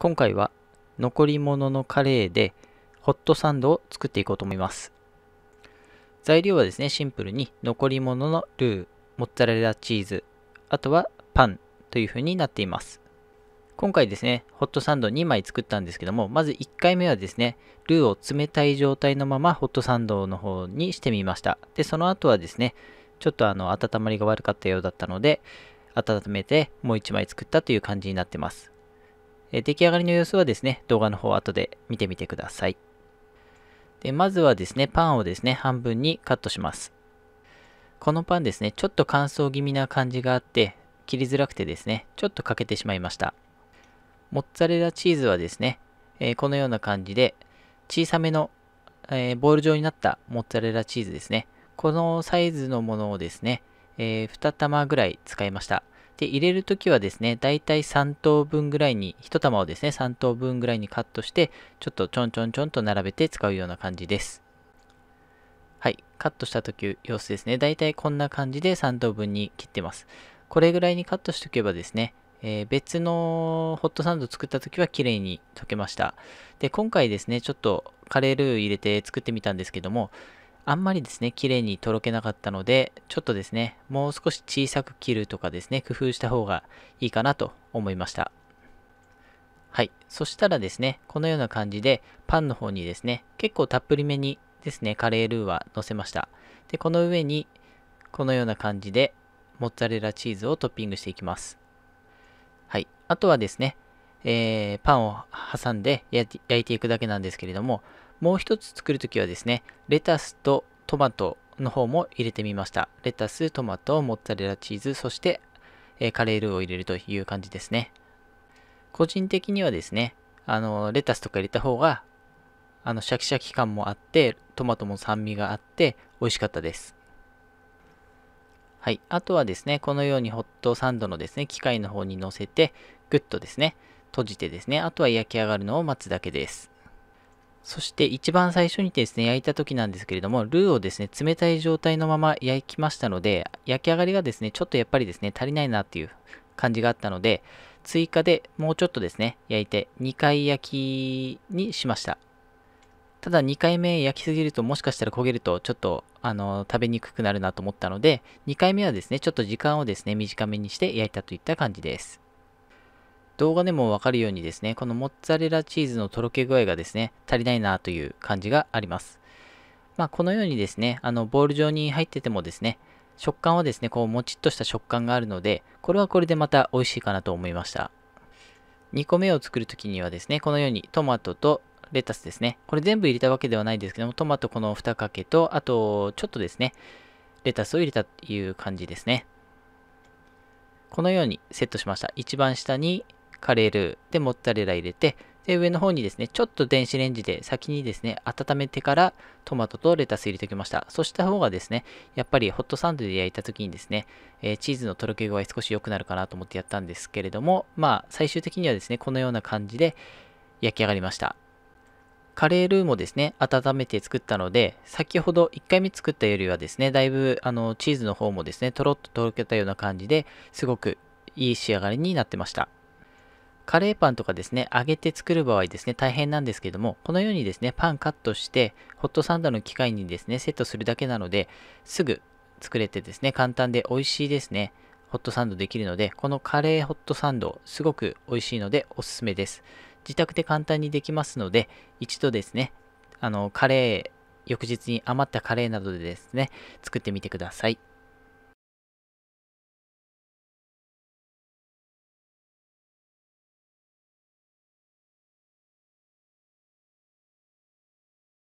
今回は残り物のカレーでホットサンドを作っていこうと思います。材料はですね、シンプルに残り物のルー、モッツァレラチーズ、あとはパンという風になっています。今回ですね、ホットサンド2枚作ったんですけども、まず1回目はですね、ルーを冷たい状態のままホットサンドの方にしてみました。で、その後はですね、ちょっとあの温まりが悪かったようだったので、温めてもう1枚作ったという感じになってます。え出来上がりの様子はですね、動画の方後で見てみてください。で、まずはですね、パンをですね、半分にカットします。このパンですね、ちょっと乾燥気味な感じがあって、切りづらくてですね、ちょっと欠けてしまいました。モッツァレラチーズはですね、えー、このような感じで、小さめの、えー、ボール状になったモッツァレラチーズですね。このサイズのものをですね、えー、2玉ぐらい使いました。で、入れるときはですね、だいたい3等分ぐらいに、1玉をですね、3等分ぐらいにカットして、ちょっとちょんちょんちょんと並べて使うような感じです。はい、カットしたとき様子ですね。だいたいこんな感じで3等分に切ってます。これぐらいにカットしておけばですね、えー、別のホットサンド作ったときは綺麗に溶けました。で、今回ですね、ちょっとカレールー入れて作ってみたんですけども、あんまりですね、綺麗にとろけなかったので、ちょっとですね、もう少し小さく切るとかですね、工夫した方がいいかなと思いました。はい。そしたらですね、このような感じで、パンの方にですね、結構たっぷりめにですね、カレールーは乗せました。で、この上に、このような感じで、モッツァレラチーズをトッピングしていきます。はい。あとはですね、えー、パンを挟んで焼いていくだけなんですけれども、もう一つ作るときはですね、レタスとトマトの方も入れてみました。レタス、トマト、モッツァレラチーズ、そして、えカレールーを入れるという感じですね。個人的にはですね、あの、レタスとか入れた方が、あの、シャキシャキ感もあって、トマトも酸味があって、美味しかったです。はい。あとはですね、このようにホットサンドのですね、機械の方に乗せて、ぐっとですね、閉じてですね、あとは焼き上がるのを待つだけです。そして一番最初にですね、焼いた時なんですけれども、ルーをですね、冷たい状態のまま焼きましたので、焼き上がりがですね、ちょっとやっぱりですね、足りないなっていう感じがあったので、追加でもうちょっとですね、焼いて2回焼きにしました。ただ2回目焼きすぎるともしかしたら焦げるとちょっとあの食べにくくなるなと思ったので2回目はですねちょっと時間をですね短めにして焼いたといった感じです。動画でもわかるようにですね、このモッツァレラチーズのとろけ具合がですね、足りないなという感じがあります。まあ、このようにですね、あの、ボール状に入っててもですね、食感はですね、こう、もちっとした食感があるので、これはこれでまた美味しいかなと思いました。2個目を作るときにはですね、このようにトマトとレタスですね。これ全部入れたわけではないですけども、トマトこの2かけと、あと、ちょっとですね、レタスを入れたという感じですね。このようにセットしました。一番下にカレールーでモッツァレラ入れて、で、上の方にですね、ちょっと電子レンジで先にですね、温めてからトマトとレタス入れておきました。そうした方がですね、やっぱりホットサンドで焼いた時にですね、えー、チーズのとろけ具合少し良くなるかなと思ってやったんですけれども、まあ、最終的にはですね、このような感じで焼き上がりました。カレールーもですね、温めて作ったので、先ほど1回目作ったよりはですね、だいぶあのチーズの方もですね、とろっととろけたような感じですごくいい仕上がりになってました。カレーパンとかですね、揚げて作る場合ですね、大変なんですけども、このようにですね、パンカットして、ホットサンドの機械にですね、セットするだけなので、すぐ作れてですね、簡単で美味しいですね、ホットサンドできるので、このカレーホットサンド、すごく美味しいのでおすすめです。自宅で簡単にできますので、一度ですね、あの、カレー、翌日に余ったカレーなどでですね、作ってみてください。